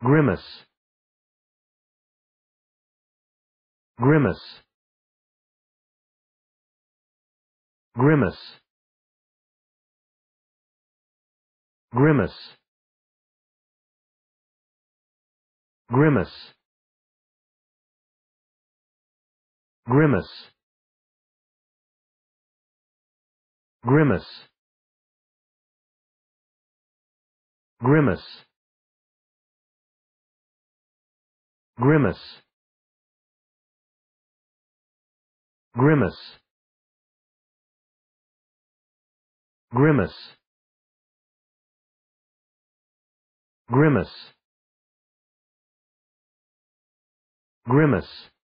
Grimace. Grimace. Grimace. Grimace. Grimace. Grimace. Grimace. Grimace. Grimace. Grimace. Grimace. Grimace. Grimace.